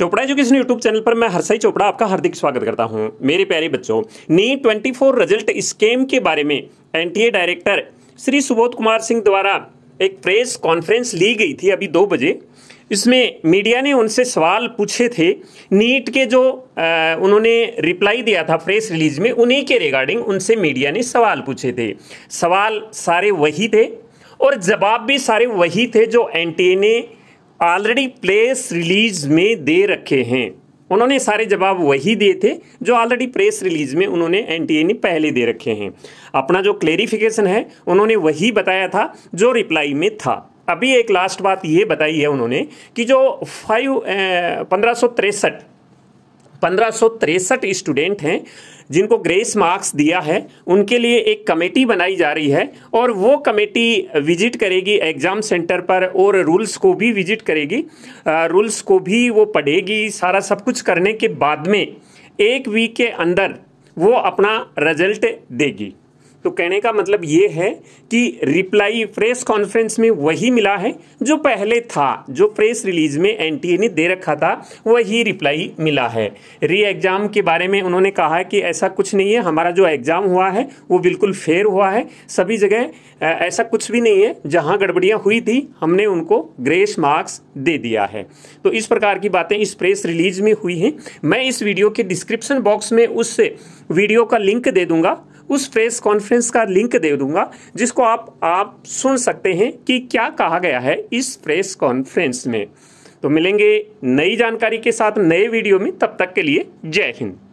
Chopra education YouTube channel पर मैं हरसाई चोपड़ा आपका हार्दिक स्वागत करता हूं मेरे प्यारे बच्चों नीट 24 रिजल्ट स्कीम के बारे में एनटीए डायरेक्टर श्री सुबोध कुमार सिंह द्वारा एक प्रेस कॉन्फ्रेंस ली गई थी अभी दो बजे इसमें मीडिया ने उनसे सवाल पूछे थे नीट e के जो आ, उन्होंने रिप्लाई दिया था प्रेस रिलीज में उन्हीं के रिगार्डिंग उनसे मीडिया ने सवाल पूछे थे सवाल सारे वही थे और जवाब भी सारे वही थे जो एन ने ऑलरेडी प्रेस रिलीज में दे रखे हैं उन्होंने सारे जवाब वही दिए थे जो ऑलरेडी प्रेस रिलीज में उन्होंने एनटीए ने पहले दे रखे हैं अपना जो क्लेरिफिकेशन है उन्होंने वही बताया था जो रिप्लाई में था अभी एक लास्ट बात ये बताई है उन्होंने कि जो फाइव eh, पंद्रह पंद्रह स्टूडेंट हैं जिनको ग्रेस मार्क्स दिया है उनके लिए एक कमेटी बनाई जा रही है और वो कमेटी विजिट करेगी एग्ज़ाम सेंटर पर और रूल्स को भी विजिट करेगी रूल्स को भी वो पढ़ेगी सारा सब कुछ करने के बाद में एक वीक के अंदर वो अपना रिजल्ट देगी तो कहने का मतलब ये है कि रिप्लाई प्रेस कॉन्फ्रेंस में वही मिला है जो पहले था जो प्रेस रिलीज में एनटीए ने दे रखा था वही रिप्लाई मिला है री एग्ज़ाम के बारे में उन्होंने कहा कि ऐसा कुछ नहीं है हमारा जो एग्ज़ाम हुआ है वो बिल्कुल फेयर हुआ है सभी जगह ऐसा कुछ भी नहीं है जहाँ गड़बड़ियाँ हुई थी हमने उनको ग्रेस मार्क्स दे दिया है तो इस प्रकार की बातें इस प्रेस रिलीज में हुई हैं मैं इस वीडियो के डिस्क्रिप्शन बॉक्स में उस वीडियो का लिंक दे दूंगा उस प्रेस कॉन्फ्रेंस का लिंक दे दूंगा जिसको आप आप सुन सकते हैं कि क्या कहा गया है इस प्रेस कॉन्फ्रेंस में तो मिलेंगे नई जानकारी के साथ नए वीडियो में तब तक के लिए जय हिंद